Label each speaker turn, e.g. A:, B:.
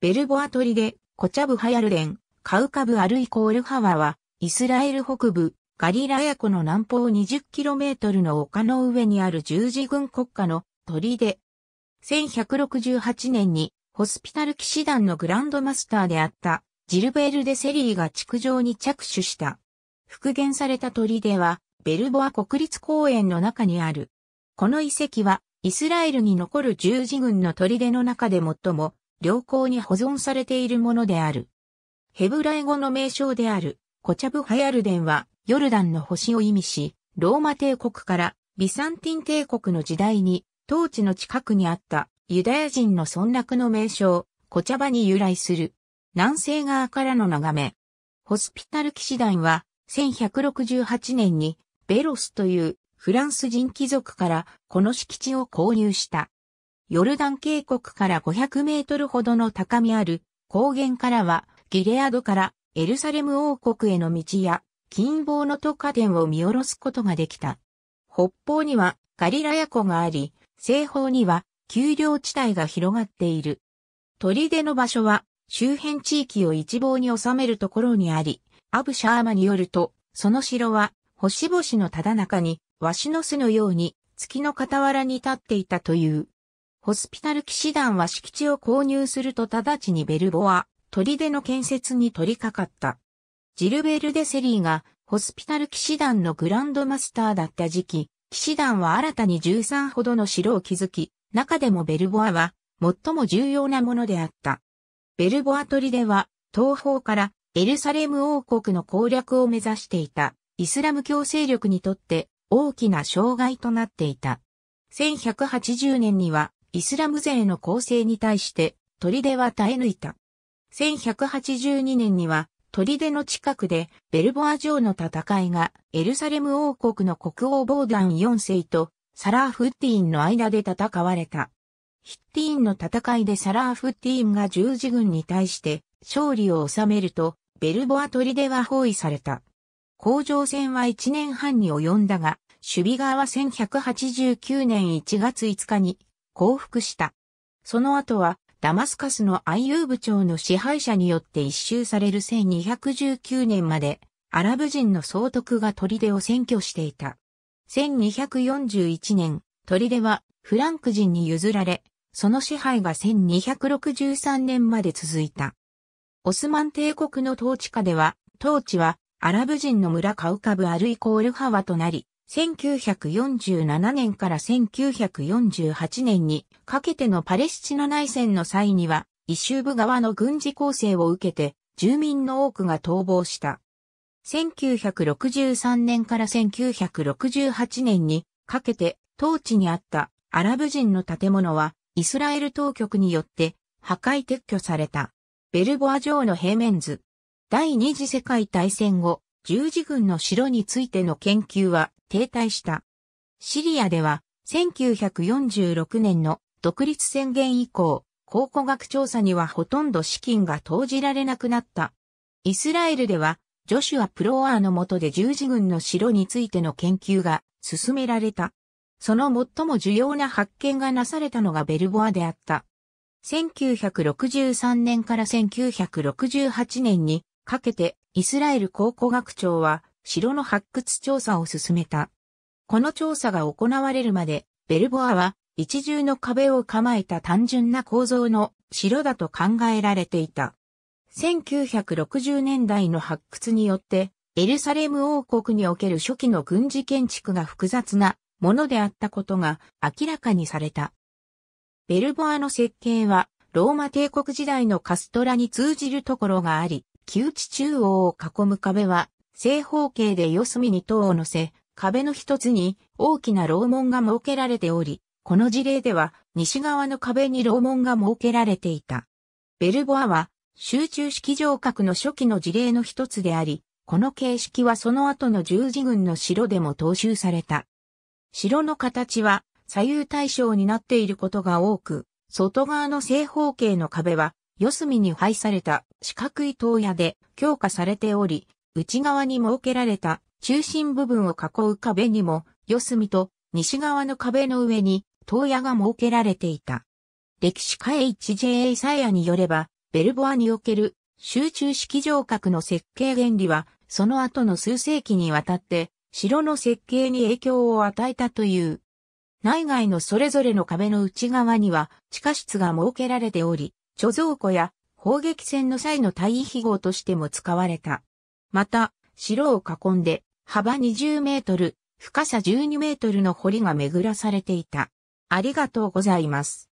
A: ベルボアトリで、コチャブハヤルレン、カウカブアルイコールハワは、イスラエル北部、ガリラヤ湖の南方 20km の丘の上にある十字軍国家の砦で、1168年にホスピタル騎士団のグランドマスターであったジルベール・デ・セリーが築城に着手した。復元された砦は、ベルボア国立公園の中にある。この遺跡は、イスラエルに残る十字軍の砦の中で最も良好に保存されているものである。ヘブライ語の名称である、コチャブハヤルデンは、ヨルダンの星を意味し、ローマ帝国からビサンティン帝国の時代に、当地の近くにあったユダヤ人の村落の名称、コチャバに由来する。南西側からの眺め。ホスピタル騎士団は、1168年に、ベロスというフランス人貴族からこの敷地を購入した。ヨルダン渓谷から500メートルほどの高みある高原からはギレアドからエルサレム王国への道や近傍の都下殿を見下ろすことができた。北方にはガリラヤ湖があり、西方には丘陵地帯が広がっている。砦の場所は周辺地域を一望に収めるところにあり、アブシャーマによると、その城は星々のただ中に、鷲の巣のように月の傍らに立っていたという。ホスピタル騎士団は敷地を購入すると直ちにベルボア、砦の建設に取り掛かった。ジルベルデ・セリーがホスピタル騎士団のグランドマスターだった時期、騎士団は新たに13ほどの城を築き、中でもベルボアは最も重要なものであった。ベルボア砦は東方からエルサレム王国の攻略を目指していたイスラム教勢力にとって大きな障害となっていた。1180年にはイスラム勢の構成に対して、砦は耐え抜いた。1182年には、砦の近くでベルボア城の戦いがエルサレム王国の国王ボーダン4世とサラーフッティーンの間で戦われた。ヒッティーンの戦いでサラーフッティーンが十字軍に対して勝利を収めると、ベルボア砦は包囲された。工場戦は1年半に及んだが、守備側は1189年1月5日に降伏した。その後は、ダマスカスのアイユー部長の支配者によって一周される1219年まで、アラブ人の総督が砦を占拠していた。1241年、砦はフランク人に譲られ、その支配が1263年まで続いた。オスマン帝国の統治下では、統治はアラブ人の村カウカブアルイコールハワとなり、1947年から1948年にかけてのパレスチナ内戦の際には、イシューブ側の軍事攻勢を受けて、住民の多くが逃亡した。1963年から1968年にかけて、当地にあったアラブ人の建物は、イスラエル当局によって破壊撤去された。ベルボア城の平面図。第二次世界大戦後、十字軍の城についての研究は停滞した。シリアでは、1946年の独立宣言以降、考古学調査にはほとんど資金が投じられなくなった。イスラエルでは、ジョシュア・プロアーの下で十字軍の城についての研究が進められた。その最も重要な発見がなされたのがベルボアであった。1963年から1968年にかけてイスラエル考古学庁は城の発掘調査を進めた。この調査が行われるまで、ベルボアは一重の壁を構えた単純な構造の城だと考えられていた。1960年代の発掘によって、エルサレム王国における初期の軍事建築が複雑なものであったことが明らかにされた。ベルボアの設計は、ローマ帝国時代のカストラに通じるところがあり、旧地中央を囲む壁は正方形で四隅に塔を乗せ、壁の一つに大きな楼門が設けられており、この事例では西側の壁に楼門が設けられていた。ベルボアは集中式城郭の初期の事例の一つであり、この形式はその後の十字軍の城でも踏襲された。城の形は左右対称になっていることが多く、外側の正方形の壁は四隅に配された四角い塔屋で強化されており、内側に設けられた中心部分を囲う壁にも、四隅と西側の壁の上に、塔屋が設けられていた。歴史家 HJA サイヤによれば、ベルボアにおける集中式城郭の設計原理は、その後の数世紀にわたって、城の設計に影響を与えたという。内外のそれぞれの壁の内側には地下室が設けられており、貯蔵庫や砲撃戦の際の退避号としても使われた。また、城を囲んで、幅20メートル、深さ12メートルの堀が巡らされていた。ありがとうございます。